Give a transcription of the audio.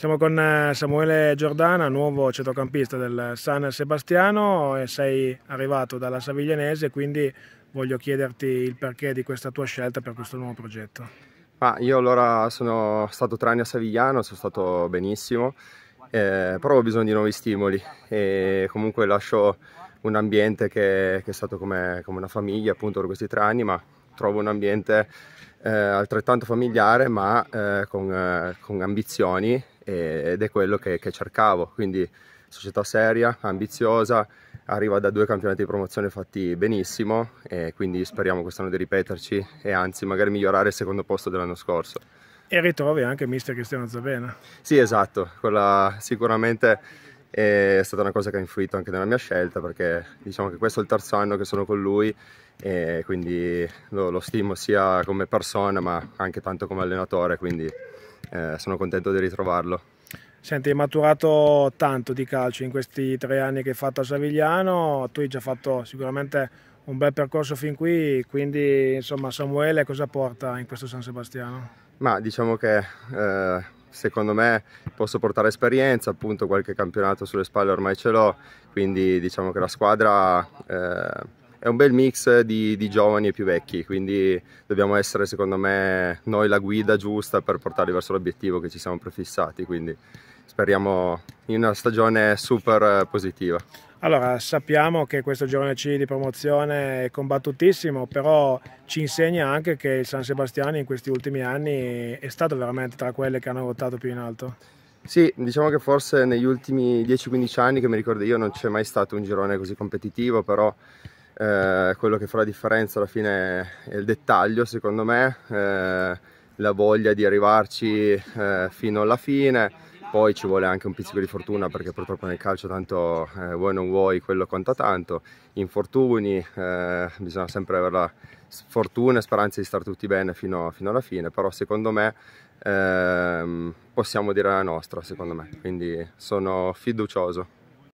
Siamo con eh, Samuele Giordana, nuovo centrocampista del San Sebastiano sei arrivato dalla Saviglianese, quindi voglio chiederti il perché di questa tua scelta per questo nuovo progetto. Ah, io allora sono stato tre anni a Savigliano, sono stato benissimo, eh, però ho bisogno di nuovi stimoli e comunque lascio un ambiente che, che è stato come, come, una famiglia appunto per questi tre anni, ma trovo un ambiente eh, altrettanto familiare ma eh, con, eh, con ambizioni ed è quello che, che cercavo, quindi società seria, ambiziosa, arriva da due campionati di promozione fatti benissimo e quindi speriamo quest'anno di ripeterci e anzi magari migliorare il secondo posto dell'anno scorso. E ritrovi anche mister Cristiano Zabena. Sì, esatto, quella sicuramente è stata una cosa che ha influito anche nella mia scelta perché diciamo che questo è il terzo anno che sono con lui e quindi lo, lo stimo sia come persona ma anche tanto come allenatore, quindi eh, sono contento di ritrovarlo. Senti, hai maturato tanto di calcio in questi tre anni che hai fatto a Savigliano, tu hai già fatto sicuramente un bel percorso fin qui, quindi insomma Samuele cosa porta in questo San Sebastiano? Ma diciamo che eh, secondo me posso portare esperienza, appunto qualche campionato sulle spalle ormai ce l'ho, quindi diciamo che la squadra... Eh, è un bel mix di, di, giovani e più vecchi, quindi dobbiamo essere secondo me noi la guida giusta per portarli verso l'obiettivo che ci siamo prefissati, quindi speriamo in una stagione super positiva. Allora, sappiamo che questo girone C di promozione è combattutissimo, però ci insegna anche che il San Sebastiano in questi ultimi anni è stato veramente tra quelle che hanno votato più in alto. Sì, diciamo che forse negli ultimi 10-15 anni che mi ricordo io non c'è mai stato un girone così competitivo, però eh, quello che fa la differenza alla fine è il dettaglio secondo me, eh, la voglia di arrivarci eh, fino alla fine, poi ci vuole anche un pizzico di fortuna perché purtroppo nel calcio tanto eh, vuoi non vuoi quello conta tanto, infortuni, eh, bisogna sempre avere la fortuna e speranza di stare tutti bene fino, fino alla fine, però secondo me ehm, possiamo dire la nostra, secondo me, quindi sono fiducioso.